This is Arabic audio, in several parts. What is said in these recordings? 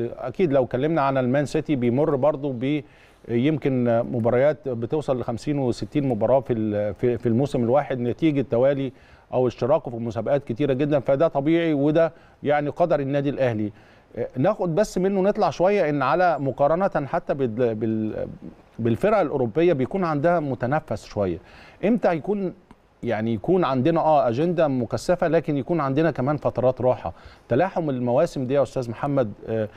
اكيد لو اتكلمنا عن المان سيتي بيمر برضه ب يمكن مباريات بتوصل ل 50 و60 مباراه في في الموسم الواحد نتيجه توالي او اشتراكه في مسابقات كتيره جدا فده طبيعي وده يعني قدر النادي الاهلي ناخد بس منه نطلع شويه ان على مقارنه حتى بالفرق الاوروبيه بيكون عندها متنفس شويه امتى يكون يعني يكون عندنا اه اجنده مكثفه لكن يكون عندنا كمان فترات راحه تلاحم المواسم دي يا استاذ محمد آه،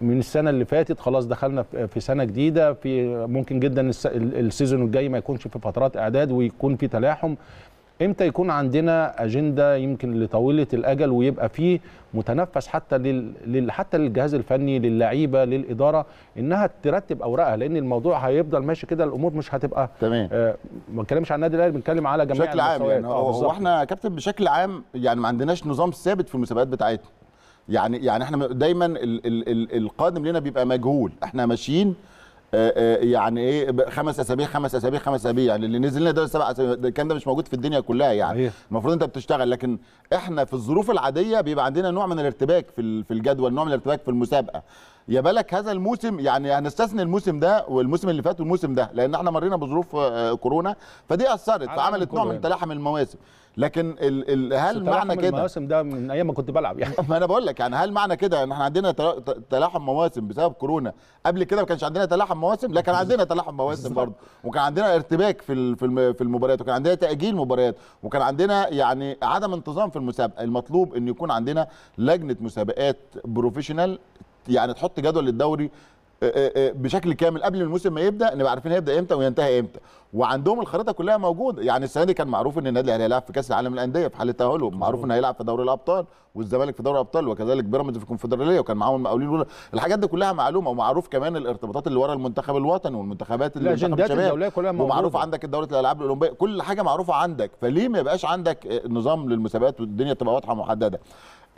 من السنه اللي فاتت خلاص دخلنا في سنه جديده في ممكن جدا السيزون الجاي ما يكونش في فترات اعداد ويكون في تلاحم امتى يكون عندنا اجنده يمكن لطويله الاجل ويبقى فيه متنفس حتى لل... حتى للجهاز الفني للعيبه للاداره انها ترتب اوراقها لان الموضوع هيفضل ماشي كده الامور مش هتبقى تمام آه ما بنتكلمش عن النادي الاهلي بنتكلم على جميع بشكل عام يعني آه، هو, احنا يا كابتن بشكل عام يعني ما عندناش نظام ثابت في المسابقات بتاعتنا يعني يعني احنا دايما ال... ال... ال... القادم لنا بيبقى مجهول احنا ماشيين آه، آه، يعني ايه خمس اسابيع خمس اسابيع خمس اسابيع يعني اللي نزل لنا ده سبع اسابيع الكلام ده مش موجود في الدنيا كلها يعني المفروض انت بتشتغل لكن احنا في الظروف العاديه بيبقى عندنا نوع من الارتباك في في الجدول نوع من الارتباك في المسابقه يا بالك هذا الموسم يعني هنستثني الموسم ده والموسم اللي فات والموسم ده لان احنا مرينا بظروف آه، كورونا فدي اثرت فعملت نوع من يعني. تلاحم المواسم لكن ال ال هل معنى كده المواسم ده من ايام ما كنت بلعب يعني ما انا بقول لك يعني هل معنى كده ان احنا عندنا تلاحم مواسم بسبب كورونا قبل كده ما كانش عندنا تلاحم مواسم لا كان عندنا تلاحم مواسم برضه وكان عندنا ارتباك في في المباريات وكان عندنا تاجيل مباريات وكان عندنا يعني عدم انتظام في المسابقه المطلوب ان يكون عندنا لجنه مسابقات بروفيشنال يعني تحط جدول للدوري آه، آه، آه، بشكل كامل قبل الموسم ما يبدا نبقى عارفين هيبدا امتى وينتهي امتى وعندهم الخريطه كلها موجوده يعني السنه دي كان معروف ان النادي الاهلي هيلعب في كاس العالم للانديه في حال تاهله معروف انه هيلعب في دوري الابطال والزمالك في دوري الابطال وكذلك بيراميدز في الكونفدراليه وكان معاهم المقاولين الأولى الحاجات دي كلها معلومه ومعروف كمان الارتباطات اللي ورا المنتخب الوطني والمنتخبات اللي منتخب الشباب ومعروف عندك دوره الالعاب الاولمبيه كل حاجه معروفه عندك فليه ما يبقاش عندك نظام للمسابقات والدنيا تبقى واضحه ومحدده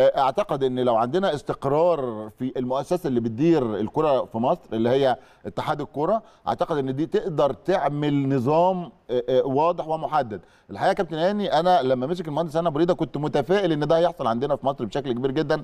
آه، اعتقد ان لو عندنا استقرار في المؤسسه اللي بتدير الكره في مصر اللي هي اتحاد الكره اعتقد ان دي تقدر تعمل نظام آه، آه، واضح ومحدد الحقيقه يا كابتن هاني انا لما مسك المهندس انا بريده كنت متفائل ان ده هيحصل عندنا في مصر بشكل كبير جدا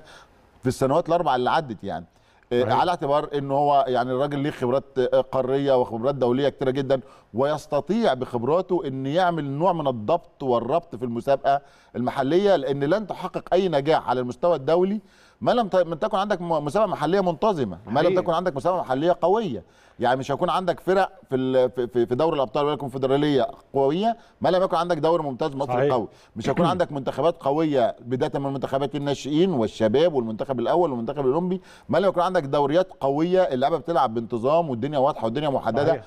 في السنوات الاربع اللي عدت يعني على اعتبار ان هو يعني الراجل ليه خبرات قاريه وخبرات دوليه كتيره جدا ويستطيع بخبراته ان يعمل نوع من الضبط والربط في المسابقه المحليه لان لن تحقق اي نجاح على المستوى الدولي ما لم تكن عندك مسابقه محليه منتظمه ما لم تكن عندك مسابقه محليه قويه يعني مش هيكون عندك فرق في في في دوري الابطال ولا الكونفدراليه قويه ما لم يكن عندك دوري ممتاز مصري صحيح. قوي مش هيكون عندك منتخبات قويه بدايه من منتخبات الناشئين والشباب والمنتخب الاول والمنتخب الاولمبي ما لم يكن عندك دوريات قويه اللعبه بتلعب بانتظام والدنيا واضحه والدنيا محدده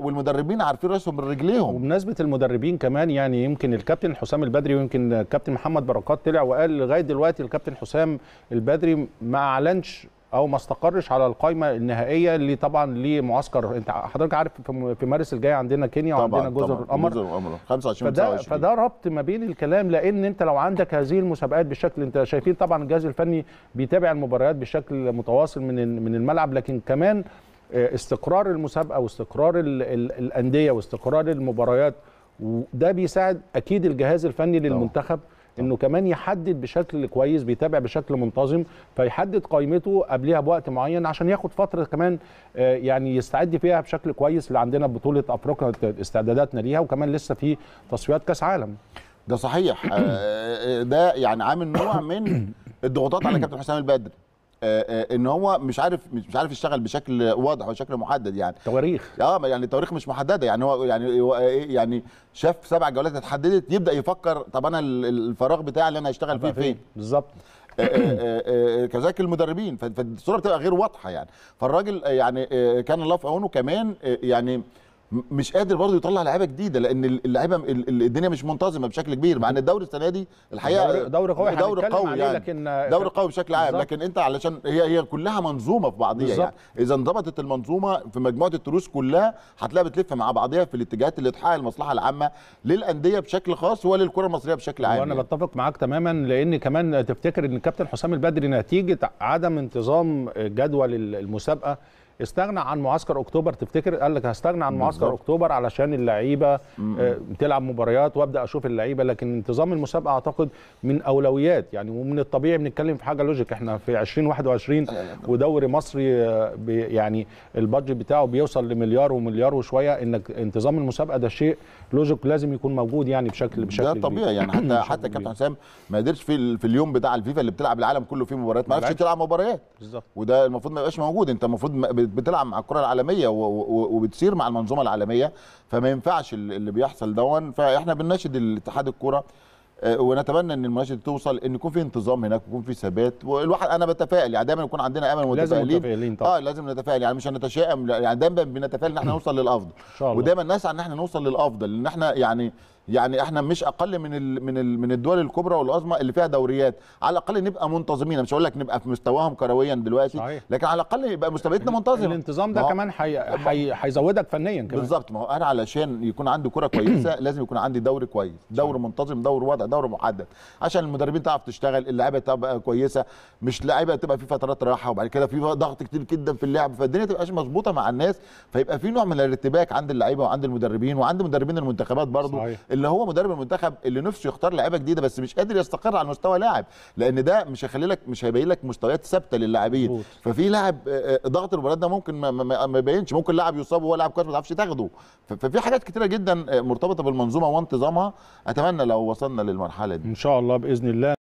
والمدربين عارفين راسهم من رجليهم وبمناسبه المدربين كمان يعني يمكن الكابتن حسام البدري ويمكن الكابتن محمد بركات طلع وقال لغايه دلوقتي الكابتن حسام البدري ما اعلنش او ما استقرش على القائمه النهائيه اللي طبعا لمعسكر انت حضرتك عارف في مارس الجاي عندنا كينيا وعندنا جزر طبعًا القمر جزر القمر 25 فده فده ربط ما بين الكلام لان انت لو عندك هذه المسابقات بشكل انت شايفين طبعا الجهاز الفني بيتابع المباريات بشكل متواصل من من الملعب لكن كمان آه، استقرار المسابقه واستقرار الانديه واستقرار المباريات وده بيساعد اكيد الجهاز الفني للمنتخب طبعا. انه كمان يحدد بشكل كويس بيتابع بشكل منتظم فيحدد قائمته قبلها بوقت معين عشان ياخد فتره كمان آه، يعني يستعد فيها بشكل كويس اللي عندنا بطوله افريقيا استعداداتنا ليها وكمان لسه في تصفيات كاس عالم ده صحيح آه، آه، ده يعني عامل نوع من الضغوطات على كابتن حسام البدري آه، آه، ان هو مش عارف مش عارف يشتغل بشكل واضح وشكل محدد يعني تواريخ اه يعني التواريخ مش محدده يعني هو يعني هو إيه، يعني شاف سبع جولات اتحددت يبدا يفكر طب انا الفراغ بتاعي اللي انا هشتغل فيه فين بالظبط آه، كذلك المدربين فالصوره بتبقى غير واضحه يعني فالراجل يعني كان الله في عونه كمان يعني مش قادر برضه يطلع لعيبه جديده لان اللعيبه الدنيا مش منتظمه بشكل كبير مع ان الدوري السنه دي الحقيقه دوري قوي دوري قوي يعني لكن دوري قوي بشكل عام لكن انت علشان هي هي كلها منظومه في بعضيها بالزبط. يعني اذا انضبطت المنظومه في مجموعه التروس كلها هتلاقيها بتلف مع بعضيها في الاتجاهات اللي تحقق المصلحه العامه للانديه بشكل خاص وللكره المصريه بشكل عام وانا يعني. بتفق معاك تماما لان كمان تفتكر ان كابتن حسام البدري نتيجه عدم انتظام جدول المسابقه استغنى عن معسكر اكتوبر تفتكر قال لك هستغنى عن معسكر بالزبط. اكتوبر علشان اللعيبه آه، تلعب مباريات وابدا اشوف اللعيبه لكن انتظام المسابقه اعتقد من اولويات يعني ومن الطبيعي بنتكلم في حاجه لوجيك احنا في 2021 ودوري مصري آه، يعني البادجت بتاعه بيوصل لمليار ومليار وشويه انك انتظام المسابقه ده شيء لوجيك لازم يكون موجود يعني بشكل بشكل ده طبيعي يعني حتى حتى كابتن حسام ما قدرش في في اليوم بتاع الفيفا اللي بتلعب العالم كله فيه مباريات ما عرفش تلعب مباريات بالظبط وده المفروض ما يبقاش موجود انت المفروض بتلعب مع الكره العالميه وبتسير مع المنظومه العالميه فما ينفعش اللي بيحصل دون فاحنا بنناشد الاتحاد الكره آه، ونتمنى ان المناشد توصل ان يكون في انتظام هناك ويكون في ثبات والواحد انا بتفائل يعني دايما يكون عندنا امل ومتفائلين لازم متفائلين طبعا اه لازم نتفائل يعني مش هنتشائم يعني دايما بنتفائل ان احنا نوصل للافضل ودايما نسعى ان احنا نوصل للافضل ان احنا يعني يعني احنا مش اقل من ال من ال من الدول الكبرى والعظمى اللي فيها دوريات على الاقل نبقى منتظمين مش هقول لك نبقى في مستواهم كرويا دلوقتي صحيح. لكن على الاقل يبقى مستويتنا منتظمه الانتظام ده كمان هيزودك حي... حي... فنيا كمان بالظبط ما هو انا علشان يكون عندي كره كويسه لازم يكون عندي دوري كويس دور منتظم دور وضع دور محدد عشان المدربين تعرف تشتغل اللعيبه تبقى كويسه مش لعيبه تبقى في فترات راحه وبعد كده في ضغط كتير جدا في اللعب فالدنيا تبقاش مظبوطه مع الناس فيبقى في نوع من الارتباك عند اللعيبه وعند المدربين وعند مدربين المنتخبات برضه اللي هو مدرب المنتخب اللي نفسه يختار لعيبه جديده بس مش قادر يستقر على مستوى لاعب لان ده مش هيخلي لك مش هيبين لك مستويات ثابته للاعبين ففي لاعب آه، آه، ضغط المباراه ده ممكن ما يبينش ممكن لاعب يصاب وهو لاعب كويس ما تعرفش تاخده ففي حاجات كتيره جدا آه، مرتبطه بالمنظومه وانتظامها اتمنى لو وصلنا للمرحله دي ان شاء الله باذن الله